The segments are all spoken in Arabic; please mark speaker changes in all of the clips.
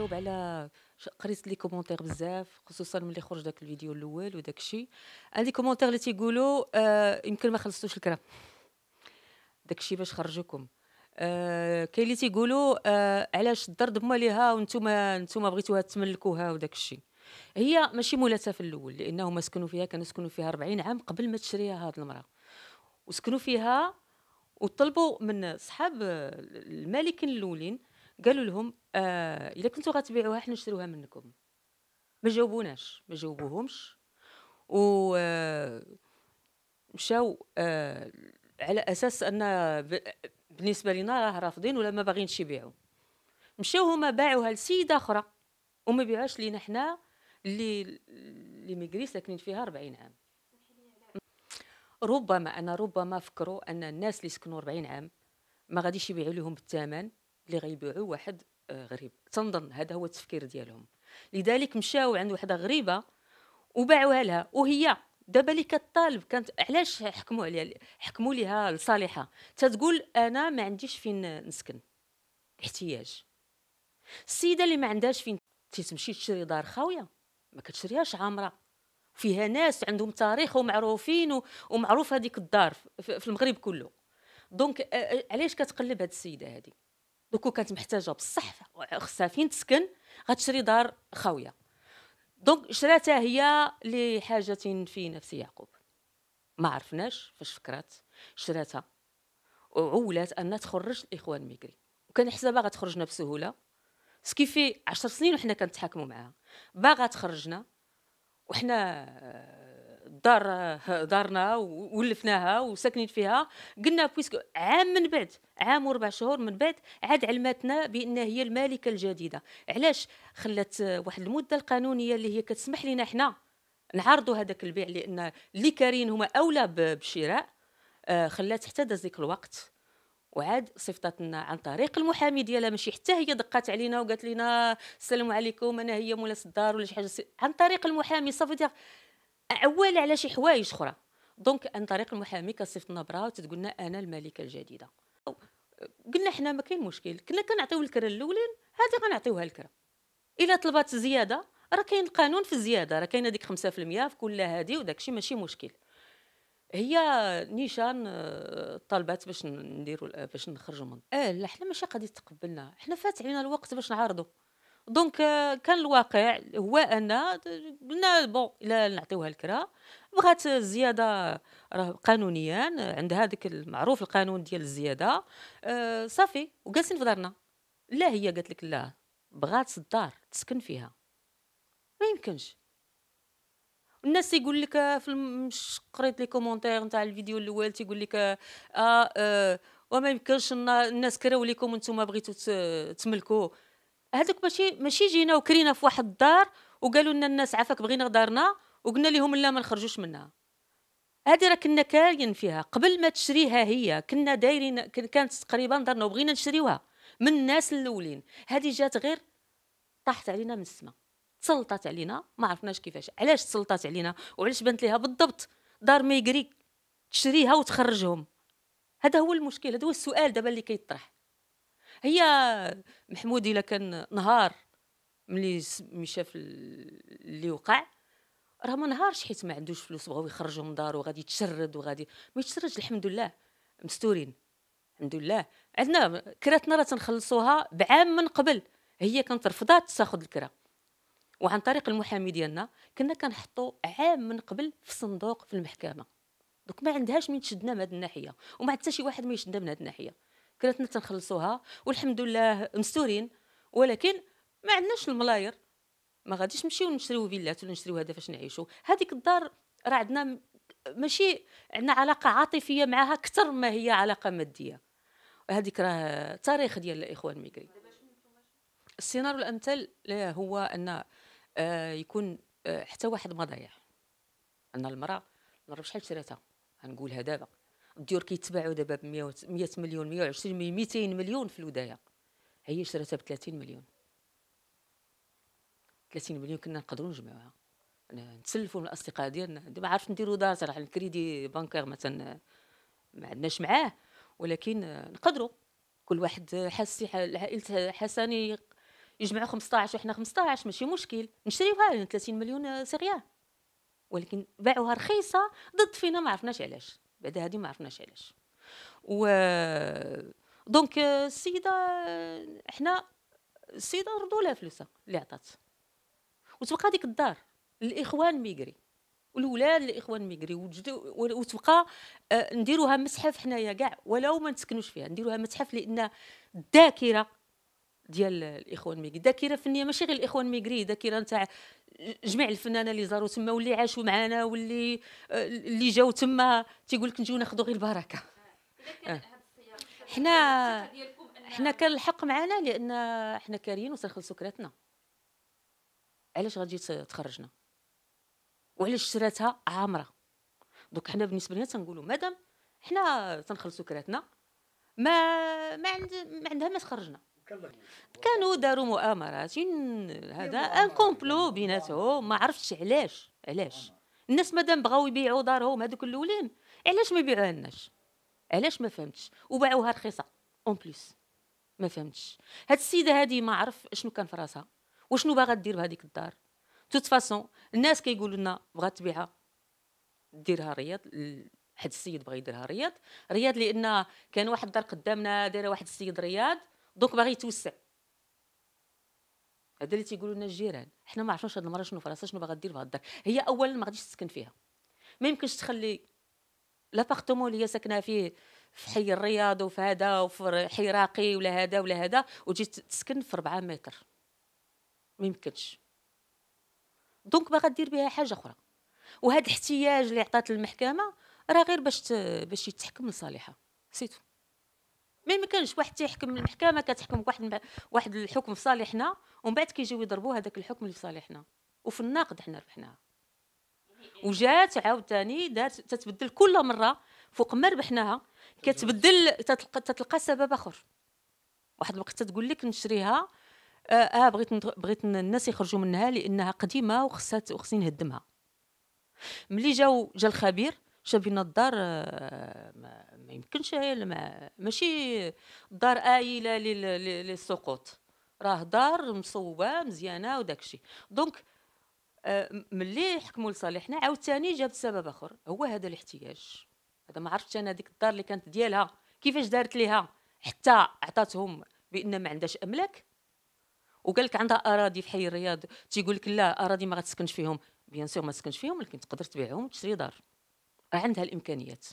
Speaker 1: جاوب على قريت لي كومونتير بزاف خصوصا ملي خرج داك الفيديو الاول وداك الشيء عندي كومونتير اللي تيقولوا آه يمكن ما خلصتوش الكره داك الشيء باش خرجوكم آه كاين اللي تيقولوا آه علاش الدار ضمه ليها وانتم انتم بغيتوها تملكوها وداك الشيء هي ماشي مولاتها في الاول لانهم سكنوا فيها كانوا سكنوا فيها 40 عام قبل ما تشريها هاد المراه وسكنوا فيها وطلبوا من صحاب المالكين الاولين قالوا لهم آه الا كنتوا غتبيعوها حنا نشتروها منكم ما جاوبوناش ما جاوبوهمش و آه، مشاو آه على اساس ان بالنسبه لنا راه رافضين ولا ما باغينش يبيعوا مشاو هما باعوها لسيده اخرى وما بيعوهاش لينا حنا اللي اللي ميغريس ساكنين فيها 40 عام ربما انا ربما فكروا ان الناس اللي سكنوا 40 عام ما غاديش يبيعوا لهم بالثمن اللي غيبيعوا واحد آه، غريب تنظن هذا هو التفكير ديالهم لذلك مشاو عند وحده غريبه وباعوها لها وهي دابا اللي كطالب كانت علاش حكموا عليها حكموا ليها لصالحها تتقول انا ما عنديش فين نسكن احتياج السيده اللي ما عندهاش فين تمشي تشري دار خاويه ما كتشريهاش عامره فيها ناس عندهم تاريخ ومعروفين ومعروف هذيك الدار في المغرب كله دونك آه، آه، علاش كتقلب هاد السيده هذه دوكو كانت محتاجه بصح خصها فين تسكن غتشري دار خاويه دونك شراتها هي لحاجه في نفس يعقوب ما عرفناش فاش فكرات شراتها وعولات ان تخرج الاخوان ميغري وكان حسابها غتخرجنا بسهوله سكيفي 10 سنين وحنا كنتحاكموا معاها باغا تخرجنا وحنا دار دارنا ولفناها وساكنين فيها قلنا بويسكو عام من بعد عام وربع شهور من بعد عاد علمتنا بان هي المالكه الجديده علاش خلات واحد المده القانونيه اللي هي كتسمح لنا حنا نعرضوا هذاك البيع لان اللي كارين هما اولى بالشراء آه، خلات حتى داز ديك الوقت وعاد صفتت لنا عن طريق المحامي ديالها ماشي حتى هي دقات علينا وقالت لنا السلام عليكم انا هي مولاة الدار ولا شي حاجه عن طريق المحامي صافي اول على شي حوايج اخرى دونك عن طريق المحامي كصيفط لنا براها وتتقول لنا انا الملكه الجديده أو قلنا حنا ما كاين مشكل كنا كنعطيو الكره الاولين هذه غنعطيوها الكره الا طلبات زياده راه كاين القانون في الزياده راه كاينه ديك 5% في كل هذه وداك الشيء ماشي مشكل هي نيشان آه، طلبات باش نديروا باش نخرجوا من اه لا حنا ماشي غادي تقبلنا حنا فات علينا الوقت باش نعارضوا دونك كان الواقع هو ان قلنا بون الا نعطيوها الكرا بغات الزياده راه قانونيا عند هذاك المعروف القانون ديال الزياده آه، صافي وجالسين في دارنا لا هي قالت لك لا بغات الدار تسكن فيها ما يمكنش الناس يقول لك في مش قريت لي كومونتير نتاع الفيديو الاول تيقول لك آه آه وما يمكنش الناس كراو لكم انتم بغيتوا تملكوا هذوك ماشي ماشي جينا وكرينا في واحد الدار وقالوا لنا الناس عافاك بغينا دارنا وقلنا لهم لا ما نخرجوش منها هذه راه كنا كاين فيها قبل ما تشريها هي كنا دايرين كانت تقريبا دارنا وبغينا نشريوها من الناس الاولين هذه جات غير طاحت علينا من السماء تسلطت علينا ما عرفناش كيفاش علاش تسلطت علينا وعلاش بنت لها بالضبط دار ما تشريها وتخرجهم هذا هو المشكل هذا هو السؤال دابا اللي كيطرح هي محمود الا كان نهار ملي شاف اللي وقع راه ما نهارش حيت ما عندوش فلوس بغاو يخرجوا من دارو غادي يتشرد وغادي ما يتشردش الحمد لله مستورين الحمد لله عندنا كراتنا راه تنخلصوها بعام من قبل هي كانت رفضات تاخذ الكره وعن طريق المحامي ديالنا كنا كنحطوا عام من قبل في صندوق في المحكمه دوك ما عندهاش من تشدنا من هذه الناحيه وما حتى شي واحد ما يشدنا من هذه الناحيه كلاتنا تنخلصوها والحمد لله مستورين ولكن ما عندناش الملاير ما غاديش نمشيو نشريو فيلات ولا نشريو هذا فاش نعيشوا هذيك الدار راه عندنا ماشي عندنا علاقه عاطفيه معها اكثر ما هي علاقه ماديه هذيك راه تاريخ ديال الاخوان ميغري السيناريو الامثل هو ان آه، يكون آه، حتى واحد ما ضيع ان المراه نعرفش شحال شريتها غنقولها دابا الديور كيتباعوا دابا ب 100 مليون 120 مليون 200 مليون في الودايه هي شراتها ب 30 مليون 30 مليون كنا نقدروا نجمعوها نتسلفوا من الاصدقاء ديالنا دابا عارف نديروا دار صراحه الكريدي بانكير مثلا ما عندناش معاه ولكن نقدروا كل واحد حاس العائلة حساني يجمعوا 15 وحنا 15 ماشي مشكل نشريوها 30 مليون سيغيا ولكن باعوها رخيصه ضد فينا ما عرفناش علاش بعد هذه ما عرفناش علاش و دونك السيده حنا السيده ردوا لها فلوسها اللي عطات وتبقى هذيك الدار الاخوان ميغري والولاد الاخوان ميغري وتبقى آه، نديروها متحف حنايا كاع ولو ما نسكنوش فيها نديروها متحف لان الذاكره ديال الاخوان ميغري ذاكره فنيه ماشي غير الاخوان ميغري ذاكره نتاع جميع الفنانه اللي زاروا تما واللي عاشوا معنا واللي اللي جاو تما تيقول لك نجيو ناخذوا غير البركه آه. حنا حنا كان الحق معنا لان حنا كاريين وتنخلصوا كراتنا علاش غادي تخرجنا وعلاش شراتها عامره دوك حنا بالنسبه لنا تنقولوا مادام حنا تنخلصوا كراتنا ما ما عند ما عندها ما تخرجنا كانوا داروا مؤامرات هذا ان كومبلو بيناتهم ما عرفتش علاش علاش الناس مادام بغاو يبيعوا دارهم هذوك الاولين علاش ما يبيعوها لناش علاش ما فهمتش وباعوها رخيصه اون بليس ما فهمتش هاد السيده هادي ما عرف شنو كان في راسها وشنو باغا دير بهذيك الدار توت فاسون الناس كيقولوا لنا بغات تبيعها ديرها رياض واحد السيد بغى يديرها رياض رياض لان كان واحد الدار قدامنا دايره واحد السيد رياض دونك باغي يتوسع هذا اللي تيقولوا لنا الجيران حنا ما عرفناش هاد المره شنو فراسه شنو باغا دير في الدار هي اولا ما غاديش تسكن فيها ما يمكنش تخلي لابارتمون اللي هي ساكنه فيه في حي الرياض وفي هذا وفي حي راقي ولا هذا ولا هذا وتجي تسكن في 4 متر ما يمكنش دونك باغا دير بها حاجه اخرى وهذا الاحتياج اللي عطات المحكمه راه غير باش باش يتحكم لصالحها سيتو مي ما كانش واحد تيحكم المحكمه كتحكم واحد واحد الحكم في صالحنا ومن بعد كيجيو يضربوا هذاك الحكم اللي في صالحنا وفي الناقد حنا ربحناها وجات عاوتاني دارت تتبدل كل مره فوق ما ربحناها كتبدل تتلقى, تتلقى سبب اخر واحد الوقت تتقول لك نشريها اه, آه، بغيت بغيت الناس يخرجوا منها لانها قديمه وخصها وخصني نهدمها ملي جاو جا الخبير جاب الدار آه، ما, يمكنش يمكنش ما ماشي دار آيلة للسقوط راه دار مصوبة مزيانة وداك الشيء دونك آه، ملي حكموا لصالحنا عاوتاني جابت سبب اخر هو هذا الاحتياج هذا ما عرفتش انا ديك الدار اللي كانت ديالها كيفاش دارت ليها حتى عطاتهم بان ما عندهاش املاك وقال لك عندها اراضي في حي الرياض تيقول لك لا اراضي ما غتسكنش فيهم بيان سور ما تسكنش فيهم لكن تقدر تبيعهم وتشري دار عندها الامكانيات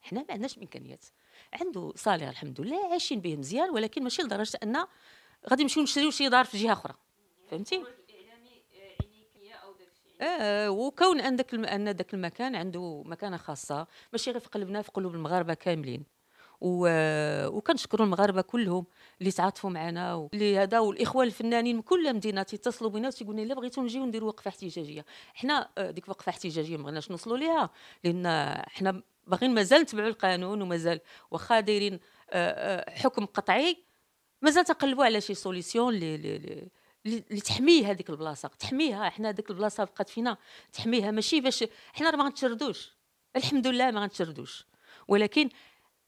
Speaker 1: حنا ما عندناش الامكانيات عنده صالير الحمد لله عايشين به مزيان ولكن ماشي لدرجه ان غادي نمشيو نشريو شي دار في جهه اخرى فهمتي آه،, آه وكون ان داك ان داك المكان عنده مكانه خاصه ماشي غير في قلبنا في قلوب المغاربه كاملين آه، وكنشكروا المغاربه كلهم اللي تعاطفوا معنا واللي هذا والاخوان الفنانين من كل مدينه تيتصلوا بنا وتيقولوا لنا بغيتوا نجيو نديروا وقفه احتجاجيه حنا آه، ديك وقفه احتجاجيه ما بغيناش نوصلوا ليها لان حنا باغيين مازال نتبعوا القانون ومازال واخا دايرين آه، حكم قطعي مازال تقلبوا على شي سوليسيون اللي اللي تحمي هذيك البلاصه تحميها حنا هذيك البلاصه بقات فينا تحميها ماشي باش حنا ما غنتشردوش الحمد لله ما غنتشردوش ولكن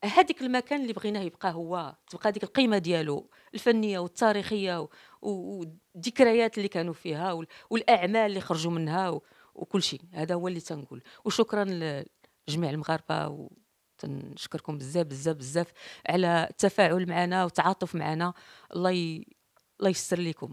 Speaker 1: هذيك المكان اللي بغيناه يبقى هو تبقى هذيك القيمه ديالو الفنيه والتاريخيه والذكريات اللي كانوا فيها والاعمال اللي خرجوا منها وكل شيء هذا هو اللي تنقول وشكرا لجميع المغاربه وتنشكركم تنشكركم بزاف بزاف بزاف على التفاعل معنا والتعاطف معنا الله ي... الله يسر لكم